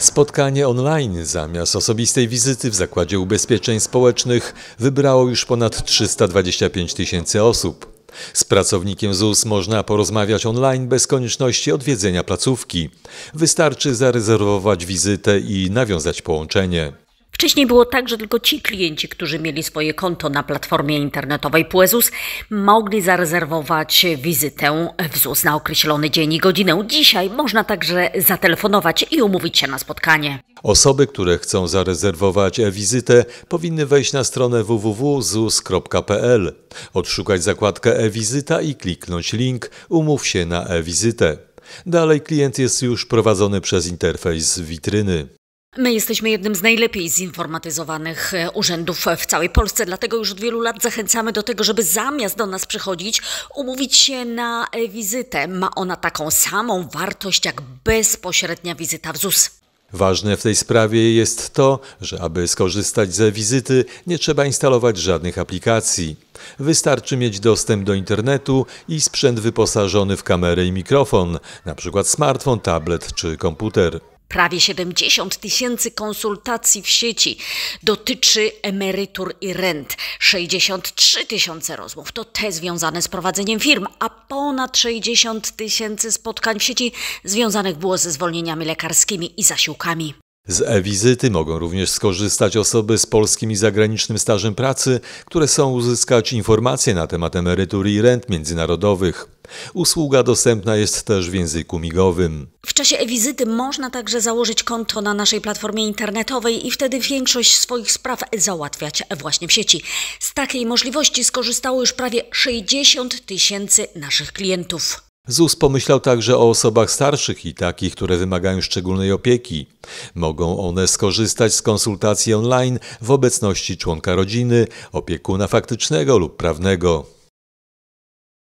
Spotkanie online zamiast osobistej wizyty w Zakładzie Ubezpieczeń Społecznych wybrało już ponad 325 tysięcy osób. Z pracownikiem ZUS można porozmawiać online bez konieczności odwiedzenia placówki. Wystarczy zarezerwować wizytę i nawiązać połączenie. Wcześniej było tak, że tylko ci klienci, którzy mieli swoje konto na platformie internetowej PUEZUS, mogli zarezerwować wizytę w ZUS na określony dzień i godzinę. Dzisiaj można także zatelefonować i umówić się na spotkanie. Osoby, które chcą zarezerwować e-wizytę, powinny wejść na stronę www.zus.pl, odszukać zakładkę e-wizyta i kliknąć link Umów się na e-wizytę. Dalej klient jest już prowadzony przez interfejs witryny. My jesteśmy jednym z najlepiej zinformatyzowanych e, urzędów w całej Polsce, dlatego już od wielu lat zachęcamy do tego, żeby zamiast do nas przychodzić, umówić się na e, wizytę. Ma ona taką samą wartość jak bezpośrednia wizyta w ZUS. Ważne w tej sprawie jest to, że aby skorzystać ze wizyty, nie trzeba instalować żadnych aplikacji. Wystarczy mieć dostęp do internetu i sprzęt wyposażony w kamerę i mikrofon, np. smartfon, tablet czy komputer. Prawie 70 tysięcy konsultacji w sieci dotyczy emerytur i rent, 63 tysiące rozmów to te związane z prowadzeniem firm, a ponad 60 tysięcy spotkań w sieci związanych było ze zwolnieniami lekarskimi i zasiłkami. Z e-wizyty mogą również skorzystać osoby z polskim i zagranicznym stażem pracy, które chcą uzyskać informacje na temat emerytur i rent międzynarodowych. Usługa dostępna jest też w języku migowym czasie e-wizyty można także założyć konto na naszej platformie internetowej i wtedy większość swoich spraw załatwiać właśnie w sieci. Z takiej możliwości skorzystało już prawie 60 tysięcy naszych klientów. ZUS pomyślał także o osobach starszych i takich, które wymagają szczególnej opieki. Mogą one skorzystać z konsultacji online w obecności członka rodziny, opiekuna faktycznego lub prawnego.